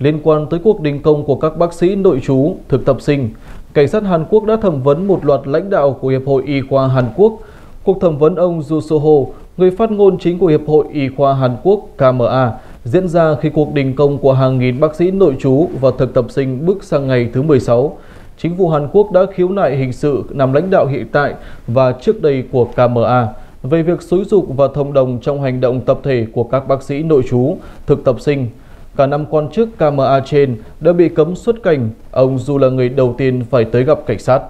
Liên quan tới cuộc đình công của các bác sĩ nội trú, thực tập sinh, cảnh sát Hàn Quốc đã thẩm vấn một loạt lãnh đạo của Hiệp hội Y khoa Hàn Quốc. Cuộc thẩm vấn ông Ju Soho, người phát ngôn chính của Hiệp hội Y khoa Hàn Quốc KMA, diễn ra khi cuộc đình công của hàng nghìn bác sĩ nội trú và thực tập sinh bước sang ngày thứ 16. Chính phủ Hàn Quốc đã khiếu nại hình sự nằm lãnh đạo hiện tại và trước đây của KMA về việc xúi dục và thông đồng trong hành động tập thể của các bác sĩ nội trú, thực tập sinh Cả năm quan chức Kama trên đã bị cấm xuất cảnh, ông dù là người đầu tiên phải tới gặp cảnh sát.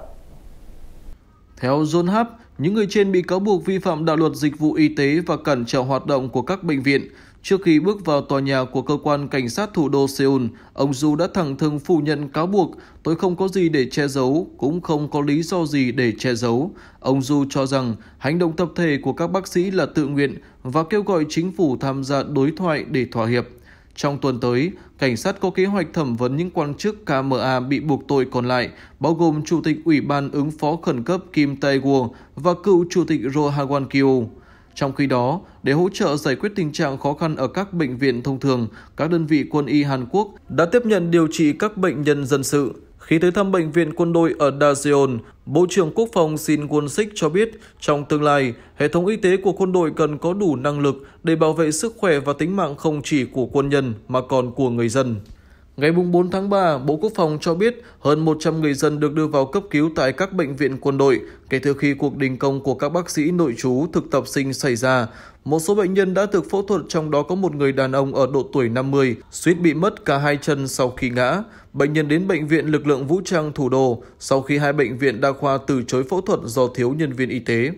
Theo John Hub, những người trên bị cáo buộc vi phạm đạo luật dịch vụ y tế và cản trở hoạt động của các bệnh viện. Trước khi bước vào tòa nhà của cơ quan cảnh sát thủ đô Seoul, ông Du đã thẳng thừng phủ nhận cáo buộc tôi không có gì để che giấu, cũng không có lý do gì để che giấu. Ông Du cho rằng hành động tập thể của các bác sĩ là tự nguyện và kêu gọi chính phủ tham gia đối thoại để thỏa hiệp. Trong tuần tới, cảnh sát có kế hoạch thẩm vấn những quan chức KMA bị buộc tội còn lại, bao gồm Chủ tịch Ủy ban ứng phó khẩn cấp Kim Tae-guo và cựu Chủ tịch Rohawan Kyu. Trong khi đó, để hỗ trợ giải quyết tình trạng khó khăn ở các bệnh viện thông thường, các đơn vị quân y Hàn Quốc đã tiếp nhận điều trị các bệnh nhân dân sự. Khi tới thăm bệnh viện quân đội ở Daseon, Bộ trưởng Quốc phòng Shin Won-sik cho biết trong tương lai, hệ thống y tế của quân đội cần có đủ năng lực để bảo vệ sức khỏe và tính mạng không chỉ của quân nhân mà còn của người dân. Ngày 4 tháng 3, Bộ Quốc phòng cho biết hơn 100 người dân được đưa vào cấp cứu tại các bệnh viện quân đội kể từ khi cuộc đình công của các bác sĩ nội trú thực tập sinh xảy ra. Một số bệnh nhân đã được phẫu thuật trong đó có một người đàn ông ở độ tuổi 50, suýt bị mất cả hai chân sau khi ngã. Bệnh nhân đến bệnh viện lực lượng vũ trang thủ đô sau khi hai bệnh viện đa khoa từ chối phẫu thuật do thiếu nhân viên y tế.